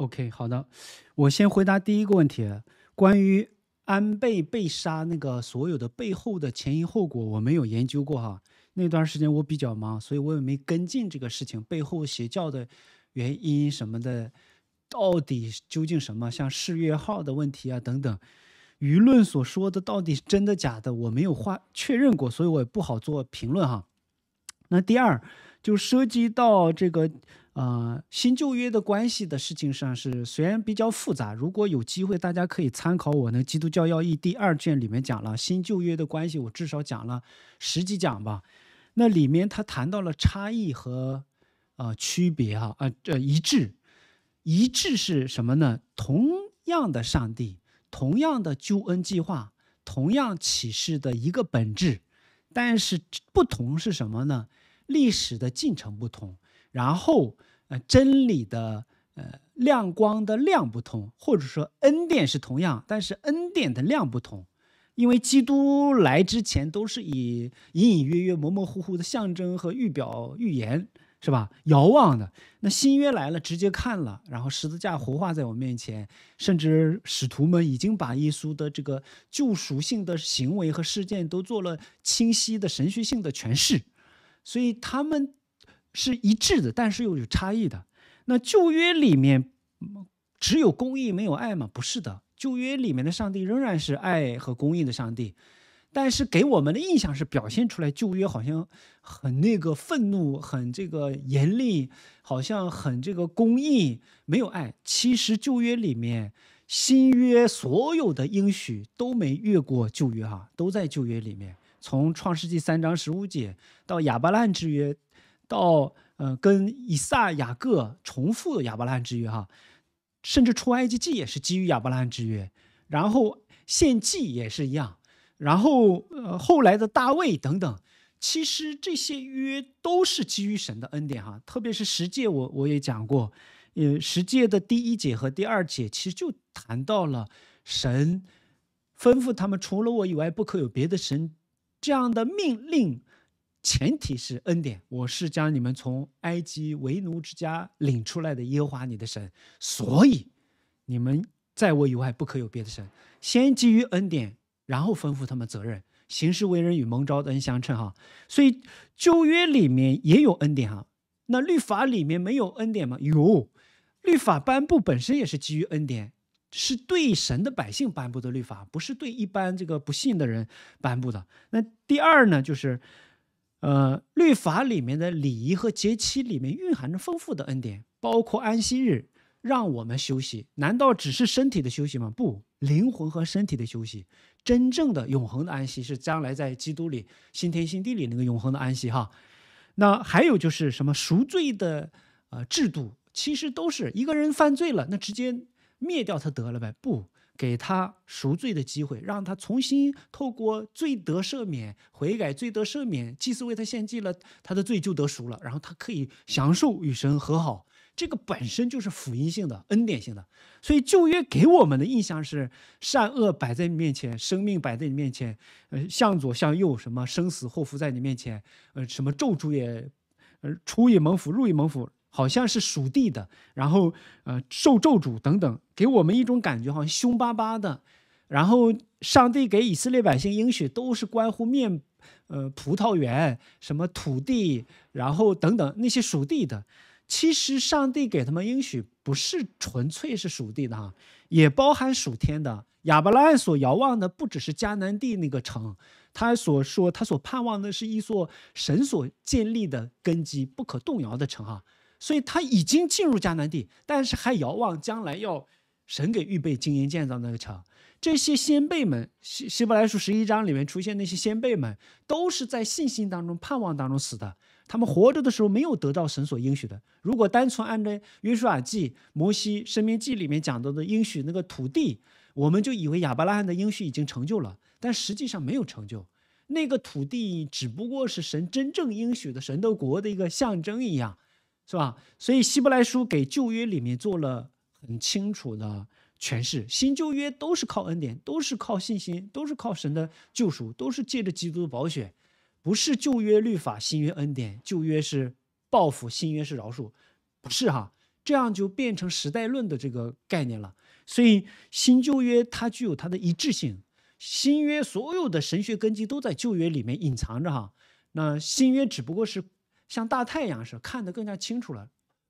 OK，好的，我先回答第一个问题，关于安倍被杀那个所有的背后的前因后果，我没有研究过哈。那段时间我比较忙，所以我也没跟进这个事情背后邪教的原因什么的，到底究竟什么，像世越号的问题啊等等，舆论所说的到底真的假的，我没有话确认过，所以我也不好做评论哈。那第二，就涉及到这个。呃，新旧约的关系的事情上是虽然比较复杂，如果有机会，大家可以参考我那《基督教要义》第二卷里面讲了新旧约的关系，我至少讲了十几讲吧。那里面他谈到了差异和呃区别哈，呃，这一致一致是什么呢？同样的上帝，同样的救恩计划，同样启示的一个本质，但是不同是什么呢？历史的进程不同。然后，呃，真理的，呃，亮光的亮不同，或者说恩典是同样，但是恩典的亮不同，因为基督来之前都是以隐隐约约、模模糊糊的象征和预表、预言，是吧？遥望的。那新约来了，直接看了，然后十字架活化在我面前，甚至使徒们已经把耶稣的这个救赎性的行为和事件都做了清晰的神学性的诠释，所以他们。是一致的，但是又有差异的。那旧约里面只有公义没有爱吗？不是的，旧约里面的上帝仍然是爱和公义的上帝，但是给我们的印象是表现出来旧约好像很那个愤怒，很这个严厉，好像很这个公义，没有爱。其实旧约里面新约所有的应许都没越过旧约哈，都在旧约里面。从创世纪三章十五节到亚伯兰之约。到，呃跟以撒雅各重复亚伯拉罕之约哈，甚至出埃及记也是基于亚伯拉罕之约，然后献祭也是一样，然后，呃，后来的大卫等等，其实这些约都是基于神的恩典哈，特别是十诫，我我也讲过，呃，十诫的第一节和第二节其实就谈到了神吩咐他们除了我以外不可有别的神这样的命令。前提是恩典，我是将你们从埃及为奴之家领出来的耶和华你的神，所以你们在我以外不可有别的神。先基于恩典，然后吩咐他们责任，行事为人与蒙召的恩相称。哈，所以旧约里面也有恩典哈，那律法里面没有恩典吗？有，律法颁布本身也是基于恩典，是对神的百姓颁布的律法，不是对一般这个不信的人颁布的。那第二呢，就是。呃，律法里面的礼仪和节期里面蕴含着丰富的恩典，包括安息日，让我们休息。难道只是身体的休息吗？不，灵魂和身体的休息。真正的永恒的安息是将来在基督里、新天新地里那个永恒的安息。哈，那还有就是什么赎罪的呃制度，其实都是一个人犯罪了，那直接灭掉他得了呗？不。给他赎罪的机会，让他重新透过罪得赦免、悔改、罪得赦免，祭司为他献祭了，他的罪就得赎了，然后他可以享受与神和好。这个本身就是福音性的、恩典性的。所以旧约给我们的印象是善恶摆在你面前，生命摆在你面前，呃，向左向右什么生死祸福在你面前，呃，什么咒主也，呃，出也蒙福，入也蒙福。好像是属地的，然后呃受咒诅等等，给我们一种感觉好像凶巴巴的。然后上帝给以色列百姓应许都是关乎面，呃葡萄园什么土地，然后等等那些属地的。其实上帝给他们应许不是纯粹是属地的哈，也包含属天的。亚伯拉罕所遥望的不只是迦南地那个城，他所说他所盼望的是一座神所建立的根基不可动摇的城哈。所以他已经进入迦南地，但是还遥望将来要神给预备、经营、建造那个城。这些先辈们，《希希伯来书》十一章里面出现那些先辈们，都是在信心当中、盼望当中死的。他们活着的时候没有得到神所应许的。如果单纯按照《约书亚记》、《摩西生命记》里面讲到的应许那个土地，我们就以为亚伯拉罕的应许已经成就了，但实际上没有成就。那个土地只不过是神真正应许的神的国的一个象征一样。是吧？所以希伯来书给旧约里面做了很清楚的诠释，新旧约都是靠恩典，都是靠信心，都是靠神的救赎，都是借着基督的宝血。不是旧约律法，新约恩典；旧约是报复，新约是饶恕。不是哈，这样就变成时代论的这个概念了。所以新旧约它具有它的一致性，新约所有的神学根基都在旧约里面隐藏着哈。那新约只不过是。像大太阳似的，看得更加清楚了，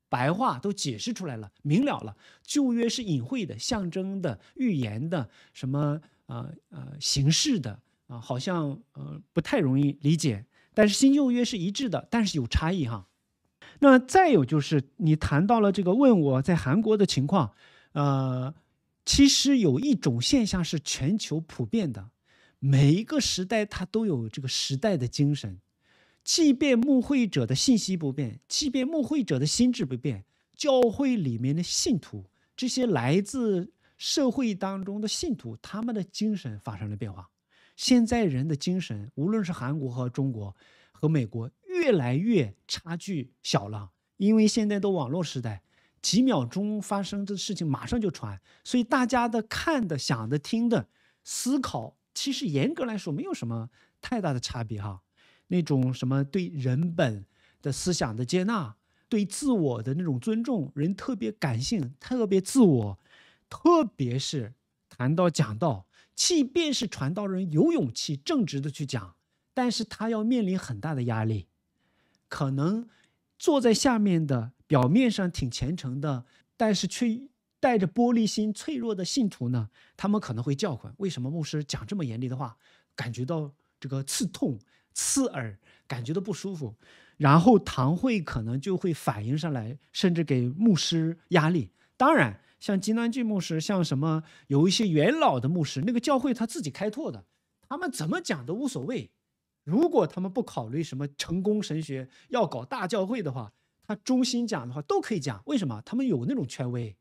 白话都解释出来了，明了了。旧约是隐晦的、象征的、预言的，什么呃呃形式的啊，好像呃不太容易理解。但是新旧约是一致的，但是有差异哈。那再有就是你谈到了这个，问我在韩国的情况，呃，其实有一种现象是全球普遍的，每一个时代它都有这个时代的精神。即便慕会者的信息不变，即便慕会者的心智不变，教会里面的信徒，这些来自社会当中的信徒，他们的精神发生了变化。现在人的精神，无论是韩国和中国，和美国，越来越差距小了。因为现在都网络时代，几秒钟发生的事情马上就传，所以大家的看的、想的、听的、思考，其实严格来说没有什么太大的差别，哈。那种什么对人本的思想的接纳，对自我的那种尊重，人特别感性，特别自我。特别是谈到讲道，即便是传道人有勇气、正直的去讲，但是他要面临很大的压力。可能坐在下面的表面上挺虔诚的，但是却带着玻璃心、脆弱的信徒呢，他们可能会叫唤：为什么牧师讲这么严厉的话？感觉到这个刺痛。刺耳，感觉到不舒服，然后堂会可能就会反映上来，甚至给牧师压力。当然，像金南俊牧师，像什么有一些元老的牧师，那个教会他自己开拓的，他们怎么讲都无所谓。如果他们不考虑什么成功神学要搞大教会的话，他中心讲的话都可以讲。为什么？他们有那种权威。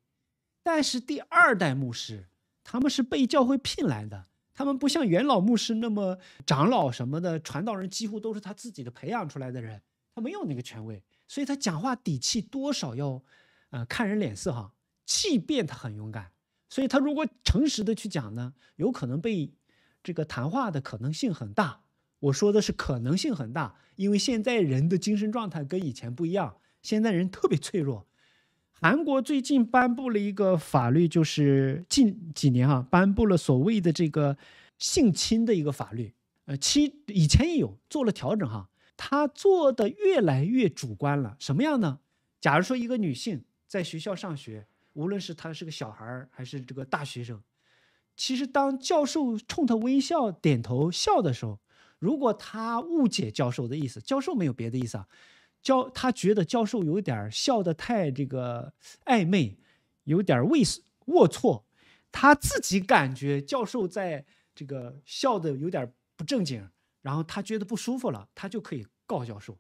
但是第二代牧师，他们是被教会聘来的。他们不像元老牧师那么长老什么的，传道人几乎都是他自己的培养出来的人，他没有那个权威，所以他讲话底气多少要，呃看人脸色哈。即便他很勇敢，所以他如果诚实的去讲呢，有可能被这个谈话的可能性很大。我说的是可能性很大，因为现在人的精神状态跟以前不一样，现在人特别脆弱。韩国最近颁布了一个法律，就是近几年哈颁布了所谓的这个性侵的一个法律。呃，其以前也有做了调整哈，他做的越来越主观了。什么样呢？假如说一个女性在学校上学，无论是她是个小孩还是这个大学生，其实当教授冲她微笑、点头笑的时候，如果她误解教授的意思，教授没有别的意思啊。教他觉得教授有点笑得太这个暧昧，有点畏龌龊，他自己感觉教授在这个笑的有点不正经，然后他觉得不舒服了，他就可以告教授。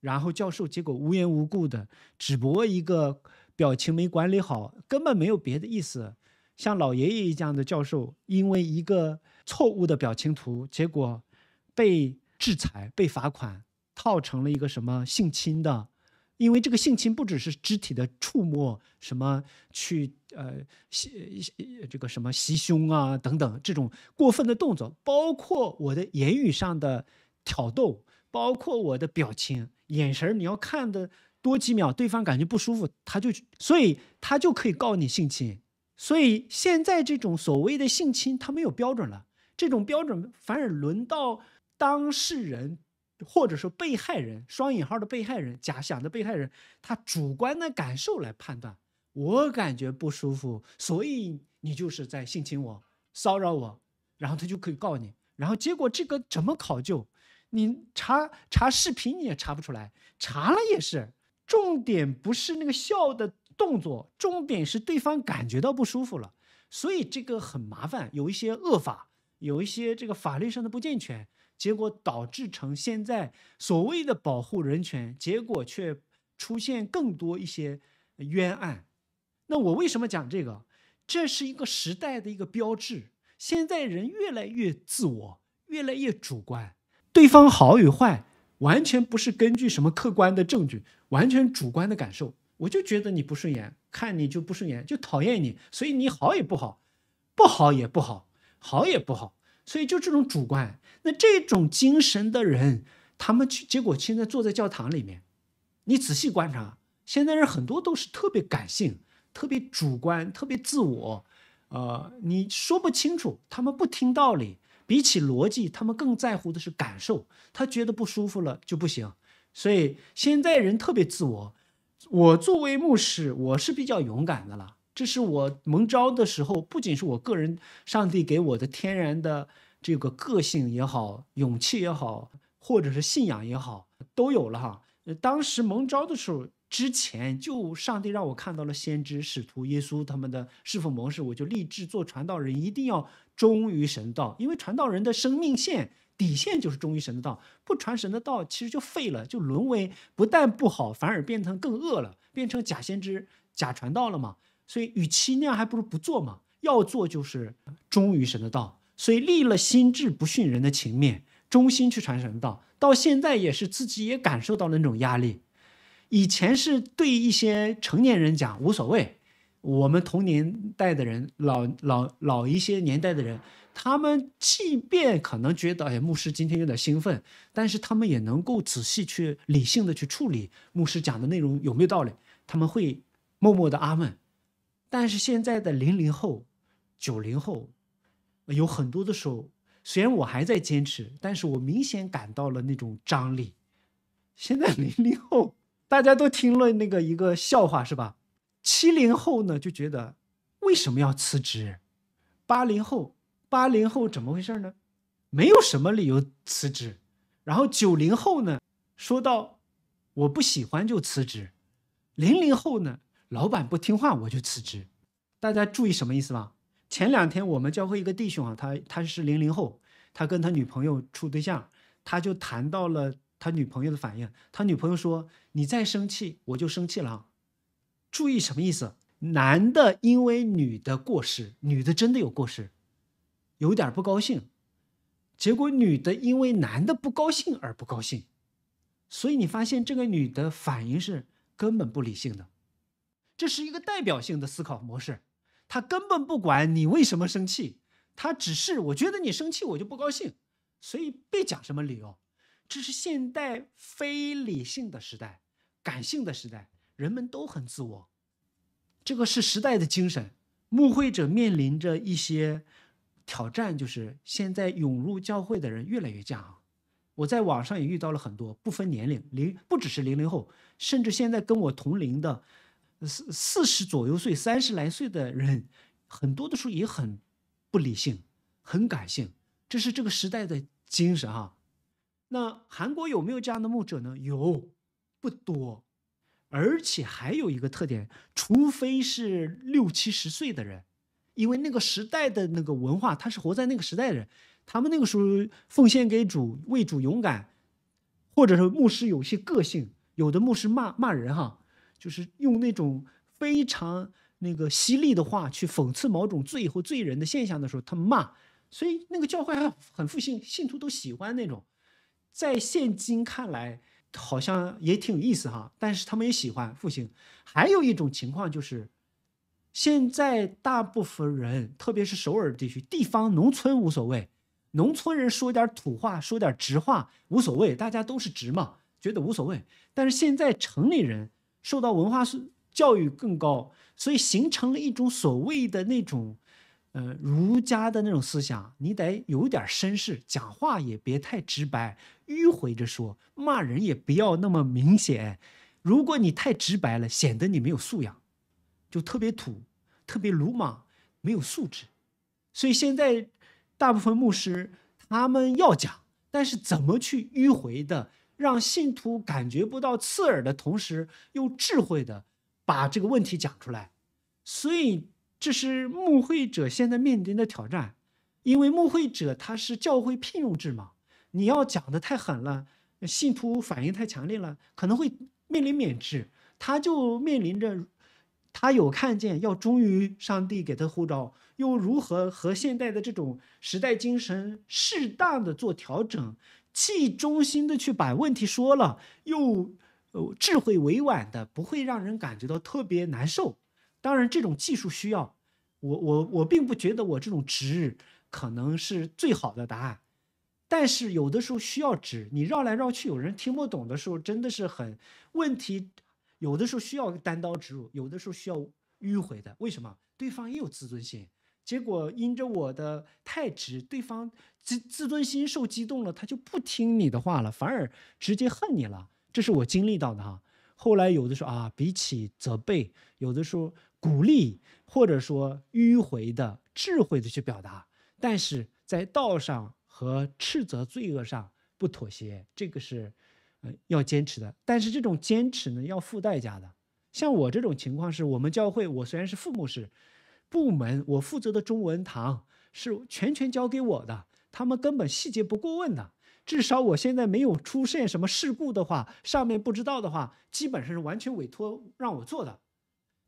然后教授结果无缘无故的，只不过一个表情没管理好，根本没有别的意思。像老爷爷一样的教授，因为一个错误的表情图，结果被制裁、被罚款。套成了一个什么性侵的，因为这个性侵不只是肢体的触摸，什么去呃袭这个什么袭胸啊等等这种过分的动作，包括我的言语上的挑逗，包括我的表情眼神，你要看的多几秒，对方感觉不舒服，他就所以他就可以告你性侵。所以现在这种所谓的性侵，他没有标准了，这种标准反而轮到当事人。或者说被害人双引号的被害人假想的被害人，他主观的感受来判断，我感觉不舒服，所以你就是在性侵我、骚扰我，然后他就可以告你。然后结果这个怎么考究？你查查视频你也查不出来，查了也是。重点不是那个笑的动作，重点是对方感觉到不舒服了，所以这个很麻烦，有一些恶法，有一些这个法律上的不健全。结果导致成现在所谓的保护人权，结果却出现更多一些冤案。那我为什么讲这个？这是一个时代的一个标志。现在人越来越自我，越来越主观，对方好与坏完全不是根据什么客观的证据，完全主观的感受。我就觉得你不顺眼，看你就不顺眼，就讨厌你，所以你好也不好，不好也不好，好也不好。所以就这种主观，那这种精神的人，他们去结果现在坐在教堂里面，你仔细观察，现在人很多都是特别感性、特别主观、特别自我，呃，你说不清楚，他们不听道理，比起逻辑，他们更在乎的是感受，他觉得不舒服了就不行。所以现在人特别自我。我作为牧师，我是比较勇敢的了。这是我蒙召的时候，不仅是我个人，上帝给我的天然的这个个性也好，勇气也好，或者是信仰也好，都有了哈。当时蒙召的时候，之前就上帝让我看到了先知、使徒、耶稣他们的侍奉模式，我就立志做传道人，一定要忠于神道，因为传道人的生命线、底线就是忠于神的道，不传神的道，其实就废了，就沦为不但不好，反而变成更恶了，变成假先知、假传道了嘛。所以，与其那样，还不如不做嘛。要做，就是忠于神的道。所以，立了心智，不逊人的情面，忠心去传神的道。到现在也是自己也感受到了那种压力。以前是对一些成年人讲无所谓，我们同年代的人，老老老一些年代的人，他们即便可能觉得哎，牧师今天有点兴奋，但是他们也能够仔细去理性的去处理牧师讲的内容有没有道理，他们会默默的阿问。但是现在的零零后、九零后，有很多的时候，虽然我还在坚持，但是我明显感到了那种张力。现在零零后大家都听了那个一个笑话是吧？七零后呢就觉得为什么要辞职？八零后八零后怎么回事呢？没有什么理由辞职。然后九零后呢说到我不喜欢就辞职，零零后呢？老板不听话，我就辞职。大家注意什么意思吧？前两天我们教会一个弟兄啊，他他是零零后，他跟他女朋友处对象，他就谈到了他女朋友的反应。他女朋友说：“你再生气，我就生气了。”注意什么意思？男的因为女的过失，女的真的有过失，有点不高兴。结果女的因为男的不高兴而不高兴，所以你发现这个女的反应是根本不理性的。这是一个代表性的思考模式，他根本不管你为什么生气，他只是我觉得你生气我就不高兴，所以别讲什么理由。这是现代非理性的时代，感性的时代，人们都很自我。这个是时代的精神。牧会者面临着一些挑战，就是现在涌入教会的人越来越降。我在网上也遇到了很多，不分年龄，零不只是零零后，甚至现在跟我同龄的。四四十左右岁、三十来岁的人，很多的时候也很不理性，很感性，这是这个时代的精神啊。那韩国有没有这样的牧者呢？有，不多，而且还有一个特点，除非是六七十岁的人，因为那个时代的那个文化，他是活在那个时代的人，他们那个时候奉献给主、为主勇敢，或者是牧师有些个性，有的牧师骂骂人哈。就是用那种非常那个犀利的话去讽刺某种罪或罪人的现象的时候，他骂，所以那个教会很复兴，信徒都喜欢那种，在现今看来好像也挺有意思哈。但是他们也喜欢复兴。还有一种情况就是，现在大部分人，特别是首尔地区、地方农村无所谓，农村人说点土话，说点直话无所谓，大家都是直嘛，觉得无所谓。但是现在城里人。受到文化是教育更高，所以形成了一种所谓的那种，呃，儒家的那种思想。你得有点绅士，讲话也别太直白，迂回着说，骂人也不要那么明显。如果你太直白了，显得你没有素养，就特别土，特别鲁莽，没有素质。所以现在大部分牧师他们要讲，但是怎么去迂回的？让信徒感觉不到刺耳的同时，又智慧的把这个问题讲出来，所以这是牧会者现在面临的挑战。因为牧会者他是教会聘用制嘛，你要讲的太狠了，信徒反应太强烈了，可能会面临免职。他就面临着，他有看见要忠于上帝给他护照，又如何和现代的这种时代精神适当的做调整？既中心的去把问题说了，又呃智慧委婉的，不会让人感觉到特别难受。当然，这种技术需要，我我我并不觉得我这种直可能是最好的答案，但是有的时候需要直，你绕来绕去，有人听不懂的时候，真的是很问题。有的时候需要单刀直入，有的时候需要迂回的。为什么？对方也有自尊心。结果因着我的太直，对方自自尊心受激动了，他就不听你的话了，反而直接恨你了。这是我经历到的哈。后来有的时候啊，比起责备，有的时候鼓励，或者说迂回的、智慧的去表达，但是在道上和斥责罪恶上不妥协，这个是呃要坚持的。但是这种坚持呢，要付代价的。像我这种情况是，我们教会我虽然是父母师。部门我负责的中文堂是全权交给我的，他们根本细节不过问的。至少我现在没有出现什么事故的话，上面不知道的话，基本上是完全委托让我做的。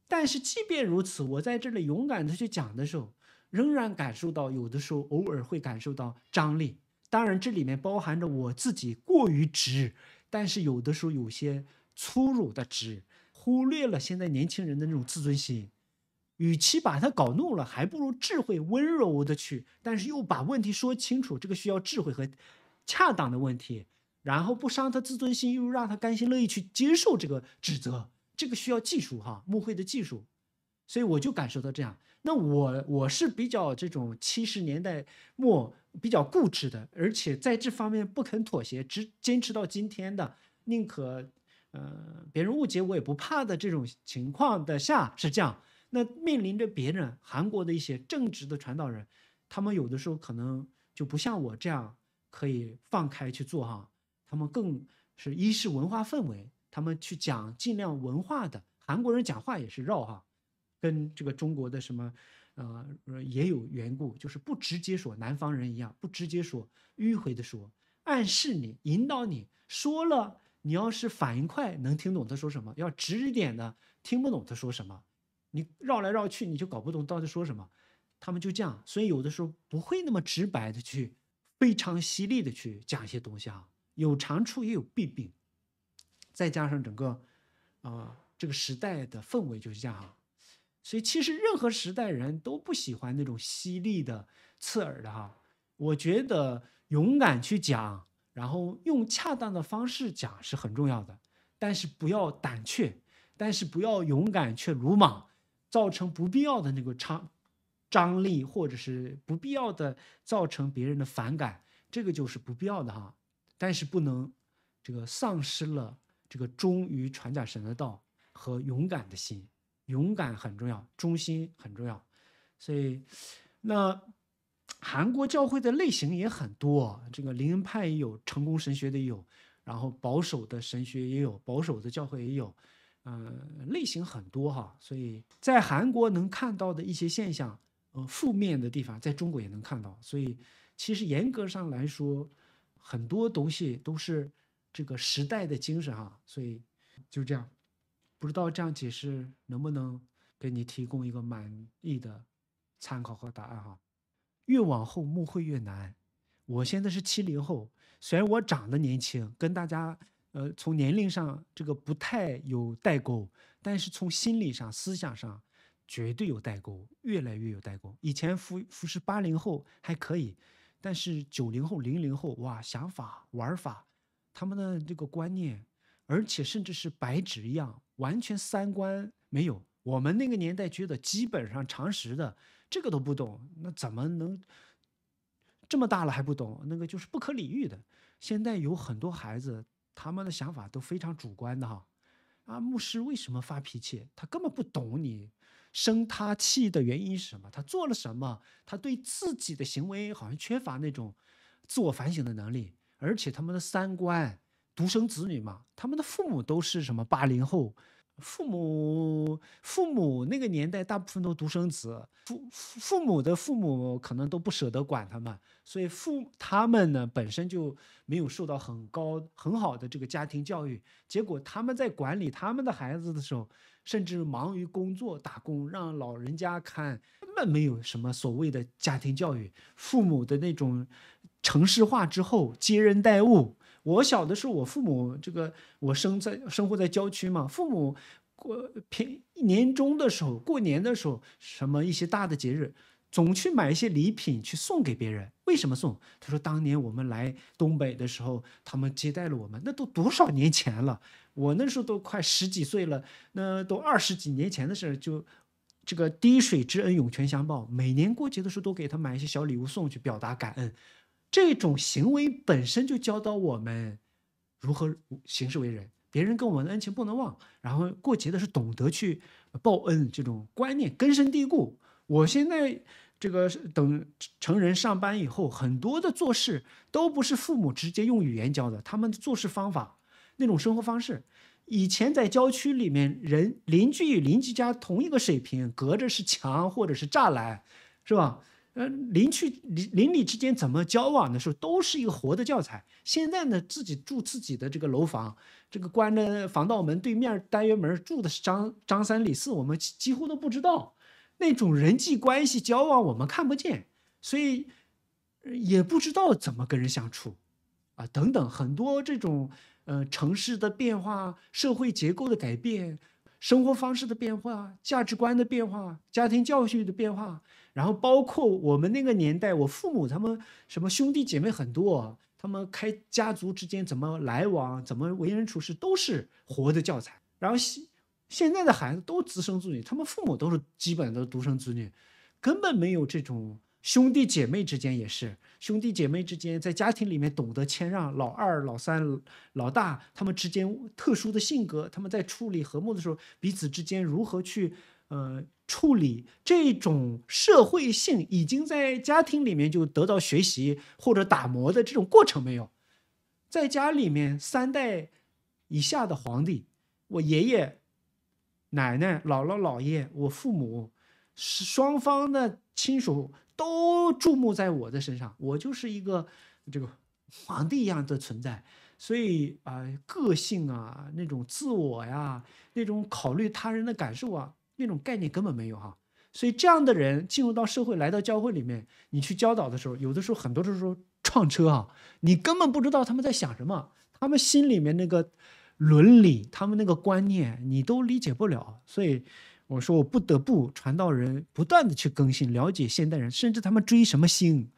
但是即便如此，我在这里勇敢的去讲的时候，仍然感受到有的时候偶尔会感受到张力。当然这里面包含着我自己过于直，但是有的时候有些粗鲁的直，忽略了现在年轻人的那种自尊心。与其把他搞怒了，还不如智慧温柔的去，但是又把问题说清楚，这个需要智慧和恰当的问题，然后不伤他自尊心，又让他甘心乐意去接受这个指责，这个需要技术哈，木会的技术。所以我就感受到这样。那我我是比较这种七十年代末比较固执的，而且在这方面不肯妥协，只坚持到今天的，宁可呃别人误解我也不怕的这种情况的下是这样。那面临着别人，韩国的一些正直的传道人，他们有的时候可能就不像我这样可以放开去做哈。他们更是一是文化氛围，他们去讲尽量文化的韩国人讲话也是绕哈，跟这个中国的什么呃也有缘故，就是不直接说，南方人一样不直接说，迂回的说，暗示你，引导你，说了你要是反应快能听懂他说什么，要直一点的听不懂他说什么。你绕来绕去，你就搞不懂到底说什么。他们就这样，所以有的时候不会那么直白的去，非常犀利的去讲一些东西啊。有长处也有弊病，再加上整个，呃，这个时代的氛围就是这样啊。所以其实任何时代人都不喜欢那种犀利的、刺耳的哈。我觉得勇敢去讲，然后用恰当的方式讲是很重要的，但是不要胆怯，但是不要勇敢却鲁莽。造成不必要的那个张张力，或者是不必要的造成别人的反感，这个就是不必要的哈。但是不能这个丧失了这个忠于传教神的道和勇敢的心，勇敢很重要，忠心很重要。所以，那韩国教会的类型也很多，这个灵恩派也有，成功神学的也有，然后保守的神学也有，保守的教会也有。呃，类型很多哈，所以在韩国能看到的一些现象，呃，负面的地方，在中国也能看到。所以，其实严格上来说，很多东西都是这个时代的精神哈。所以就这样，不知道这样解释能不能给你提供一个满意的参考和答案哈。越往后，目会越难。我现在是七零后，虽然我长得年轻，跟大家。呃，从年龄上这个不太有代沟，但是从心理上、思想上，绝对有代沟，越来越有代沟。以前服服侍八零后还可以，但是九零后、零零后，哇，想法、玩法，他们的这个观念，而且甚至是白纸一样，完全三观没有。我们那个年代觉得基本上常识的这个都不懂，那怎么能这么大了还不懂？那个就是不可理喻的。现在有很多孩子。他们的想法都非常主观的哈，啊，牧师为什么发脾气？他根本不懂你生他气的原因是什么？他做了什么？他对自己的行为好像缺乏那种自我反省的能力，而且他们的三观，独生子女嘛，他们的父母都是什么八零后。父母父母那个年代大部分都独生子，父父父母的父母可能都不舍得管他们，所以父他们呢本身就没有受到很高很好的这个家庭教育，结果他们在管理他们的孩子的时候，甚至忙于工作打工，让老人家看，根本没有什么所谓的家庭教育。父母的那种城市化之后接人待物。我小的时候，我父母这个我生在生活在郊区嘛，父母过平年终的时候，过年的时候，什么一些大的节日，总去买一些礼品去送给别人。为什么送？他说当年我们来东北的时候，他们接待了我们，那都多少年前了？我那时候都快十几岁了，那都二十几年前的事儿，就这个滴水之恩涌泉相报，每年过节的时候都给他买一些小礼物送去，表达感恩。这种行为本身就教导我们如何行事为人，别人跟我们的恩情不能忘，然后过节的是懂得去报恩，这种观念根深蒂固。我现在这个等成人上班以后，很多的做事都不是父母直接用语言教的，他们的做事方法、那种生活方式，以前在郊区里面，人邻居与邻居家同一个水平，隔着是墙或者是栅栏，是吧？呃，邻居、邻邻里之间怎么交往的时候，都是一个活的教材。现在呢，自己住自己的这个楼房，这个关着防盗门，对面单元门住的是张张三、李四，我们几乎都不知道那种人际关系交往，我们看不见，所以也不知道怎么跟人相处啊，等等，很多这种呃城市的变化、社会结构的改变、生活方式的变化、价值观的变化、家庭教育的变化。然后包括我们那个年代，我父母他们什么兄弟姐妹很多，他们开家族之间怎么来往，怎么为人处事都是活的教材。然后现现在的孩子都独生子女，他们父母都是基本的独生子女，根本没有这种兄弟姐妹之间也是兄弟姐妹之间在家庭里面懂得谦让，老二、老三、老大他们之间特殊的性格，他们在处理和睦的时候，彼此之间如何去呃。处理这种社会性已经在家庭里面就得到学习或者打磨的这种过程没有，在家里面三代以下的皇帝，我爷爷、奶奶、姥姥、姥爷，我父母双方的亲属都注目在我的身上，我就是一个这个皇帝一样的存在，所以啊，个性啊，那种自我呀，那种考虑他人的感受啊。那种概念根本没有哈，所以这样的人进入到社会，来到教会里面，你去教导的时候，有的时候很多时候说撞车啊，你根本不知道他们在想什么，他们心里面那个伦理，他们那个观念，你都理解不了。所以我说，我不得不传道人不断的去更新，了解现代人，甚至他们追什么星，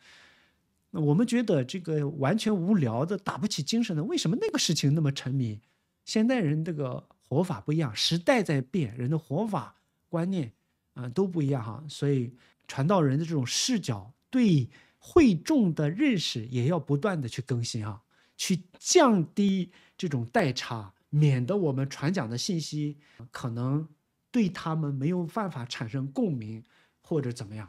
我们觉得这个完全无聊的，打不起精神的，为什么那个事情那么沉迷？现代人这个活法不一样，时代在变，人的活法。观念，嗯，都不一样哈，所以传道人的这种视角对会众的认识也要不断的去更新啊，去降低这种代差，免得我们传讲的信息可能对他们没有办法产生共鸣，或者怎么样。